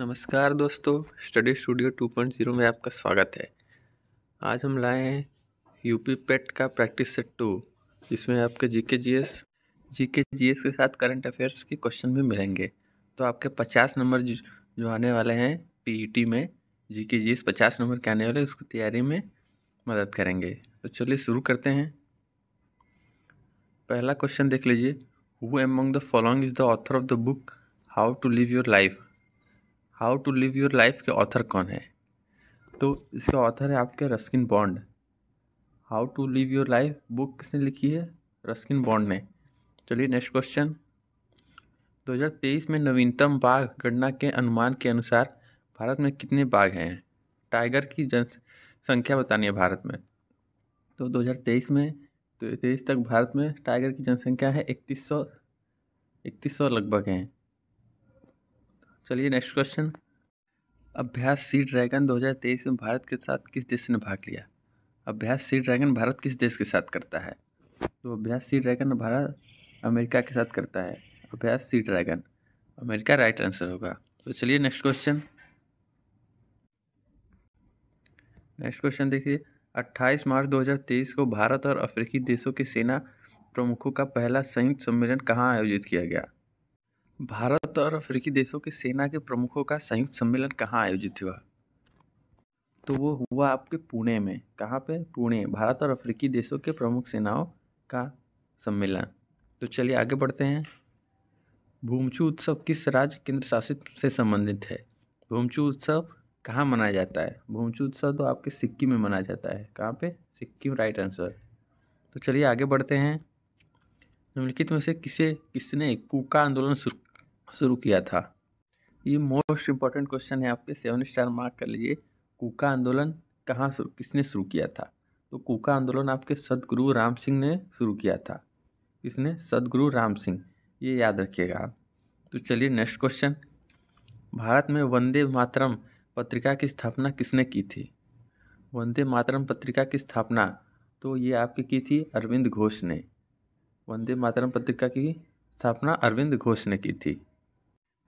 नमस्कार दोस्तों study studio 2.0 में आपका स्वागत है आज हम लाए हैं यूपी पेट का प्रैक्टिस सेट टू जिसमें आपके जीके जीएस जीके जीएस के साथ करंट अफेयर्स के क्वेश्चन भी मिलेंगे तो आपके 50 नंबर जो आने वाले हैं पीईटी e में जीके जीएस 50 नंबर के आने वाले उसकी तैयारी में मदद करेंगे तो चलिए शुरू करते हैं पहला क्वेश्चन देख लीजिए who among the following is the author of the book how to live your life how to live your life के ऑथर कौन है तो इसका ऑथर है आपके Ruskin Bond how to live your life book किसने लिखी है रस्किन बॉन्ड ने चलिए नेक्स्ट क्वेश्चन 2023 में नवीनतम बाघ गणना के अनुमान के अनुसार भारत में कितने बाघ हैं टाइगर की जनसंख्या बतानी है भारत में तो 2023 में तो तेईस तक भारत में टाइगर की जनसंख्या है इकतीस सौ इकतीस सौ लगभग हैं चलिए नेक्स्ट क्वेश्चन अभ्यास सी ड्रैगन 2023 में भारत के साथ किस देश ने भाग लिया अभ्यास सी ड्रैगन भारत किस देश के साथ करता है तो अभ्यास सी ड्रैगन भारत अमेरिका के साथ करता है अभ्यास sea dragon America right answer होगा तो चलिए नेक्स्ट क्वेश्चन नेक्स्ट क्वेश्चन देखिए 28 मार्च 2023 को भारत और अफ्रीकी देशों के सेना प्रमुखों का पहला संयुक्त सम्मेलन कहाँ आयोजित किया गया भारत और अफ्रीकी देशों के सेना के प्रमुखों का संयुक्त सम्मेलन कहाँ आयोजित हुआ तो वो हुआ आपके पुणे में कहाँ पे पुणे भारत और अफ्रीकी देशों के प्रमुख सेनाओं का सम्मेलन तो चलिए आगे बढ़ते हैं भूमचू उत्सव किस राज्य केंद्र शासित से संबंधित है भूमचू उत्सव कहाँ मनाया जाता है भूमचू उत्सव तो आपके सिक्किम में मनाया जाता है कहाँ पे सिक्किम राइट आंसर तो चलिए आगे बढ़ते हैं निम्नलिखित में से किसे किसने कूका आंदोलन शुरू शुरू किया था ये मोस्ट इम्पॉर्टेंट क्वेश्चन है आपके सेवन स्टार मार्क कर लीजिए कूका आंदोलन कहाँ शुरू किसने शुरू किया था तो कूका आंदोलन आपके सदगुरु राम सिंह ने शुरू किया था किसने सदगुरु राम सिंह ये याद रखिएगा आप तो चलिए नेक्स्ट क्वेश्चन भारत में वंदे मातरम पत्रिका की स्थापना किसने की थी वंदे मातरम पत्रिका की स्थापना तो ये आपकी की थी अरविंद घोष ने वंदे मातरम पत्रिका की स्थापना अरविंद घोष ने की थी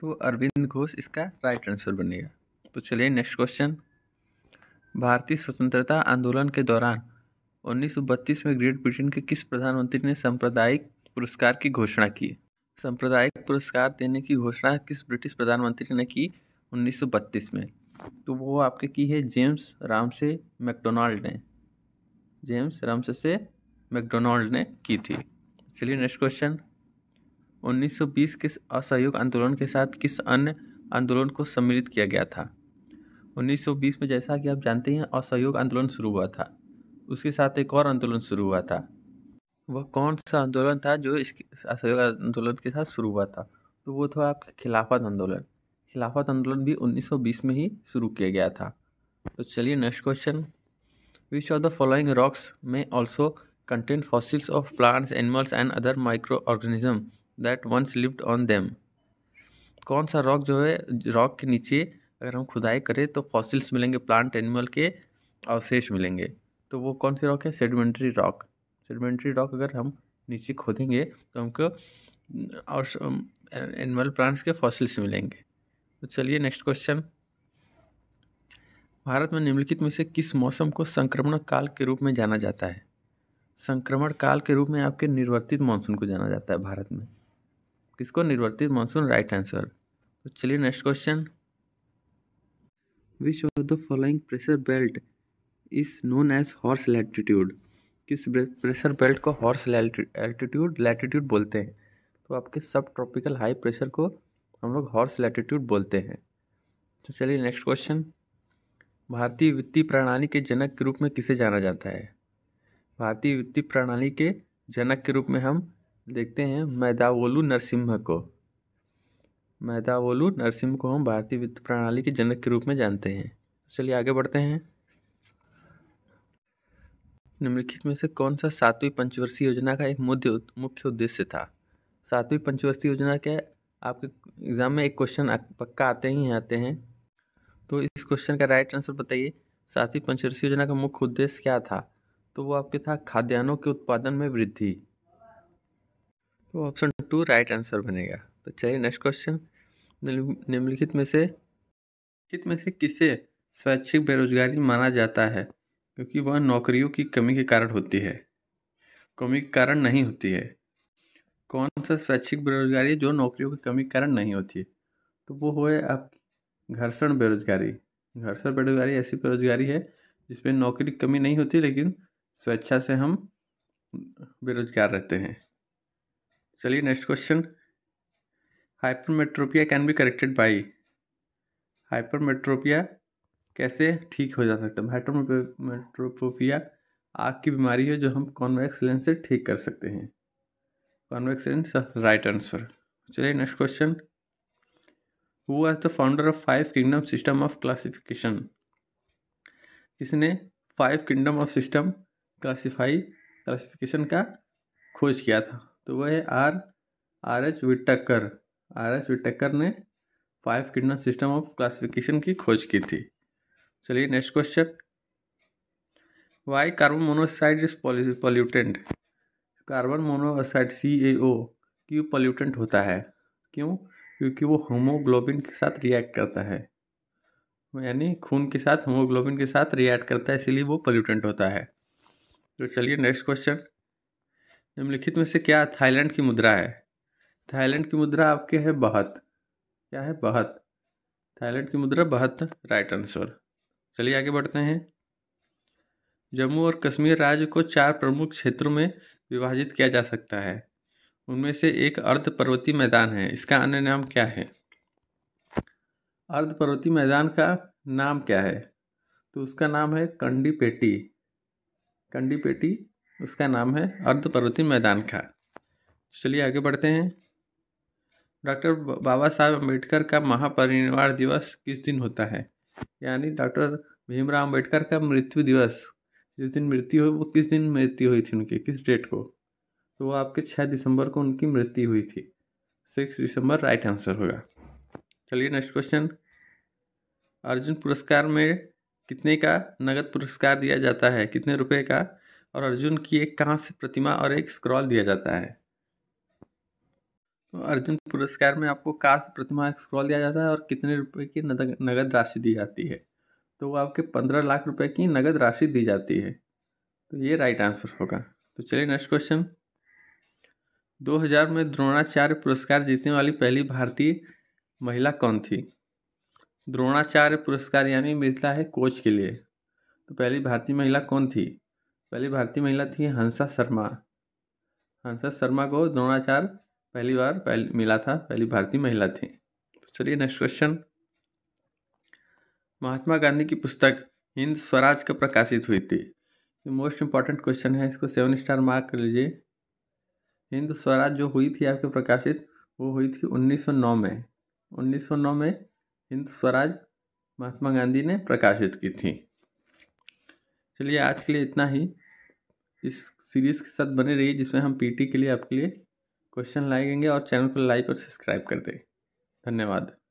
तो अरविंद घोष इसका राइट आंसर बनेगा तो चलिए नेक्स्ट क्वेश्चन भारतीय स्वतंत्रता आंदोलन के दौरान 1932 में ग्रेट ब्रिटेन के किस प्रधानमंत्री ने सांप्रदायिक पुरस्कार की घोषणा की सांप्रदायिक पुरस्कार देने की घोषणा किस ब्रिटिश प्रधानमंत्री ने की 1932 में तो वो आपके की है जेम्स रामसे मैकडोनाल्ड ने जेम्स रामसे से मैकडोनाल्ड ने की थी चलिए नेक्स्ट क्वेश्चन 1920 के असहयोग आंदोलन के साथ किस अन्य आंदोलन को सम्मिलित किया गया था 1920 में जैसा कि आप जानते हैं असहयोग आंदोलन शुरू हुआ था उसके साथ एक और आंदोलन शुरू हुआ था वह कौन सा आंदोलन था जो इस असहयोग आंदोलन के साथ शुरू हुआ था तो वो था आपका खिलाफत आंदोलन खिलाफत आंदोलन भी 1920 में ही शुरू किया गया था तो चलिए next question which of the following rocks में also contain fossils of plants animals and other micro organism that once lived on them कौन सा रॉक जो है रॉक के नीचे अगर हम खुदाई करें तो फॉसिल्स मिलेंगे प्लांट एनिमल के अवशेष मिलेंगे तो वो कौन से रॉक है सेडिमेंट्री रॉक सेडिमेंट्री रॉक अगर हम नीचे खोदेंगे तो हमको और एनिमल प्लांट्स के फॉसिल्स मिलेंगे तो चलिए नेक्स्ट क्वेश्चन भारत में निम्नलिखित में से किस मौसम को संक्रमण काल के रूप में जाना जाता है संक्रमण काल के रूप में आपके निर्वर्तित मानसून को जाना जाता है भारत में किसको निर्वर्तित मानसून राइट आंसर तो चलिए next question which of the following pressure belt is known as horse latitude किस प्रेशर बेल्ट को हॉर्स एल्टीट्यूड लैटिट्यूड बोलते हैं तो आपके सब ट्रॉपिकल हाई प्रेशर को हम लोग हॉर्स लैटिट्यूड बोलते हैं तो चलिए नेक्स्ट क्वेश्चन भारतीय वित्तीय प्रणाली के जनक के रूप में किसे जाना जाता है भारतीय वित्तीय प्रणाली के जनक के रूप में हम देखते हैं मैदावोलू नरसिम्ह को मैदावोलू नरसिम्ह को हम भारतीय वित्त प्रणाली के जनक के रूप में जानते हैं चलिए आगे बढ़ते हैं निम्नलिखित में से कौन सा सातवीं पंचवर्षीय योजना का एक मुख्य मुख्य उद्देश्य था सातवीं पंचवर्षीय योजना के आपके एग्ज़ाम में एक क्वेश्चन पक्का आते ही आते हैं तो इस क्वेश्चन का राइट आंसर बताइए सातवीं पंचवर्षीय योजना का मुख्य उद्देश्य क्या था तो वो आपके था खाद्यान्नों के उत्पादन में वृद्धि तो ऑप्शन टू राइट आंसर बनेगा तो चलिए नेक्स्ट क्वेश्चन निम्नलिखित में से निम्नलिखित में से किसे स्वैच्छिक बेरोजगारी माना जाता है क्योंकि वह नौकरियों की कमी के कारण होती है कमी के कारण नहीं होती है कौन सा स्वैच्छिक बेरोजगारी जो नौकरियों की कमी के कारण नहीं होती है तो वो हो आप घर्षण बेरोजगारी घर्षण बेरोजगारी ऐसी बेरोजगारी है जिसमें नौकरी की कमी नहीं होती लेकिन स्वेच्छा से हम बेरोजगार रहते हैं चलिए next question hypermetropia can be corrected by hypermetropia कैसे ठीक हो जा सकता है हाइपरमेट्रोपोपिया आग की बीमारी है जो हम कॉन्वेक्स लेंस से ठीक कर सकते हैं कॉन्वेक्स लेंस राइट आंसर चलिए next question who is the founder of five kingdom system of classification किसने five kingdom of system classify classification का खोज किया था तो वह है R R H Whittaker R H Whittaker ने फाइव किडनर सिस्टम ऑफ क्लासिफिकेशन की खोज की थी चलिए next question why carbon monoxide is pollutant carbon monoxide C A O क्यों पॉल्यूटेंट होता है क्यों क्योंकि वो होमोग्लोबिन के साथ रिएक्ट करता है यानी खून के साथ होमोग्लोबिन के साथ रिएक्ट करता है इसीलिए वो पॉल्यूटेंट होता है तो चलिए नेक्स्ट क्वेश्चन निम्नलिखित में से क्या थाईलैंड की मुद्रा है थाईलैंड की मुद्रा आपके है बहत क्या है बहत थाईलैंड की मुद्रा बहत राइट आंसर चलिए आगे बढ़ते हैं जम्मू और कश्मीर राज्य को चार प्रमुख क्षेत्रों में विभाजित किया जा सकता है उनमें से एक अर्ध पर्वतीय मैदान है इसका अन्य नाम क्या है अर्ध पर्वतीय मैदान का नाम क्या है तो उसका नाम है कंडी पेटी कंडी पेटी उसका नाम है अर्ध पर्वती मैदान खा चलिए आगे बढ़ते हैं डॉक्टर बाबा साहब अम्बेडकर का महापरिनिर्वाण दिवस किस दिन होता है यानी डॉक्टर भीमराव अम्बेडकर का मृत्यु दिवस जिस दिन मृत्यु हुई वो किस दिन मृत्यु हुई थी उनकी किस डेट को तो वो आपके छः दिसंबर को उनकी मृत्यु हुई थी सिक्स दिसंबर राइट आंसर होगा चलिए नेक्स्ट क्वेश्चन अर्जुन पुरस्कार में कितने का नगद पुरस्कार दिया जाता है कितने रुपए का और अर्जुन की एक कहाँ से प्रतिमा और एक स्क्रॉल दिया जाता है तो अर्जुन पुरस्कार में आपको कहाँ से प्रतिमा एक स्क्रॉल दिया जाता है और कितने रुपए की नगद राशि दी जाती है तो वो आपके पंद्रह लाख रुपए की नगद राशि दी जाती है तो ये राइट आंसर होगा तो चलिए नेक्स्ट क्वेश्चन 2000 में द्रोणाचार्य पुरस्कार जीतने वाली पहली भारतीय महिला कौन थी द्रोणाचार्य पुरस्कार यानी मिलता है कोच के लिए तो पहली भारतीय महिला कौन थी पहली भारतीय महिला थी हंसा शर्मा हंसा शर्मा को द्रोणाचार्य पहली बार पहल, मिला था पहली भारतीय महिला थी तो चलिए नेक्स्ट क्वेश्चन महात्मा गांधी की पुस्तक हिंद स्वराज कब प्रकाशित हुई थी ये मोस्ट इंपॉर्टेंट क्वेश्चन है इसको सेवन स्टार मार्क कर लीजिए हिंद स्वराज जो हुई थी आपके प्रकाशित वो हुई थी 1909 में 1909 में हिंद स्वराज महात्मा गांधी ने प्रकाशित की थी चलिए आज के लिए इतना ही इस सीरीज़ के साथ बने रहिए जिसमें हम पीटी के लिए आपके लिए क्वेश्चन लाएंगे और चैनल को लाइक और सब्सक्राइब कर दें धन्यवाद